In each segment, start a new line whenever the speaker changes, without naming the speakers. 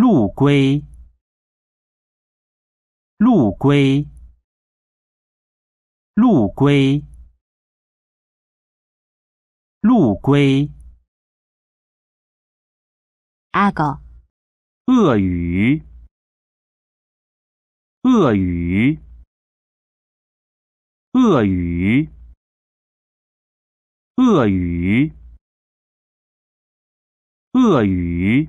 陆龟，陆龟，陆龟，陆龟。阿狗，鳄鱼，鳄鱼，鳄鱼，鳄鱼，鳄鱼。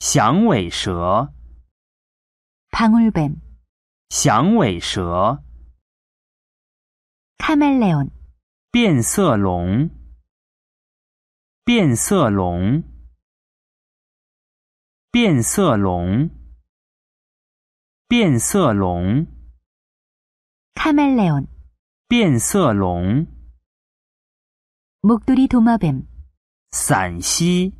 响尾蛇，방울 뱀， 响尾蛇，카멜레 온， 变色龙，变色龙，变色龙，变色龙，카멜레 온， 变色龙，목도리도마 뱀， 伞蜥。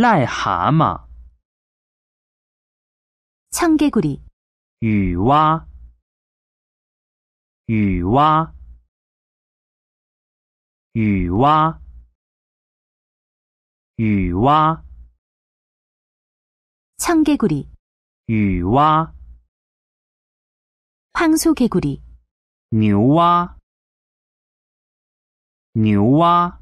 癞蛤마
청개구리
유와 유와 유와 유와
청개구리
유와
황소개구리
牛蛙，牛蛙。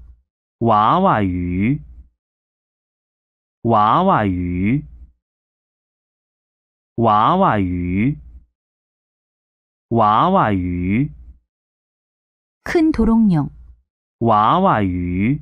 娃娃鱼，娃娃鱼，娃娃鱼，娃娃鱼。
큰도롱
뇽， 娃娃鱼。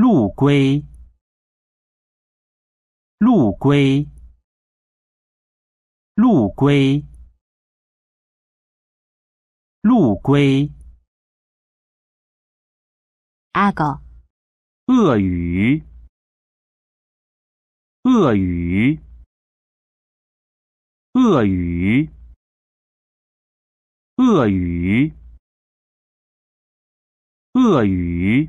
陆龟，陆龟，陆龟，陆龟。阿狗，鳄鱼，鳄鱼，鳄鱼，鳄鱼，鳄鱼。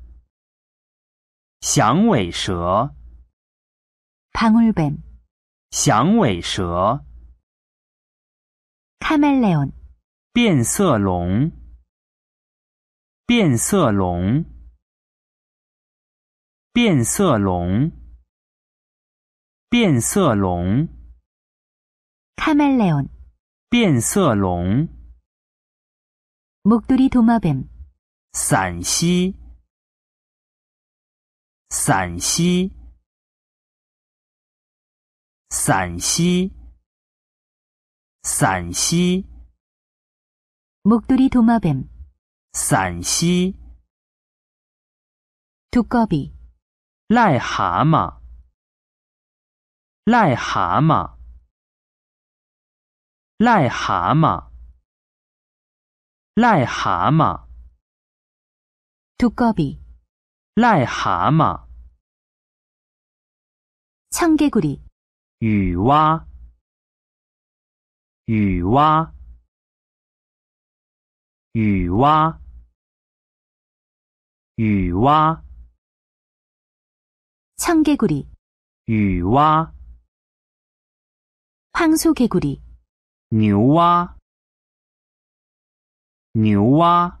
响尾蛇，방울 뱀， 响尾蛇，카멜레 온， 变色龙，变色龙，变色龙，变色龙，카멜레 온， 变色龙，목도리도마 뱀， 伞蜥。陕西，陕西，陕西， 목도리 도마뱀, 陕西， 두꺼비, 癞蛤蟆，癞蛤蟆，癞蛤蟆，癞蛤蟆， 두꺼비, 癞蛤마
청개구리
유와 유와 유와 유와
청개구리
유와
황소개구리
牛蛙，牛蛙。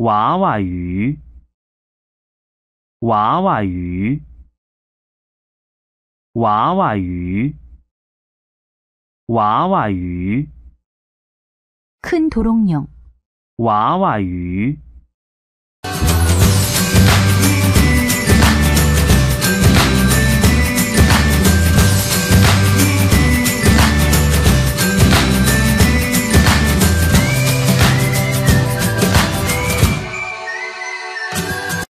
娃娃鱼，娃娃鱼，娃娃鱼，娃娃鱼。큰도롱 뇽， 娃娃鱼。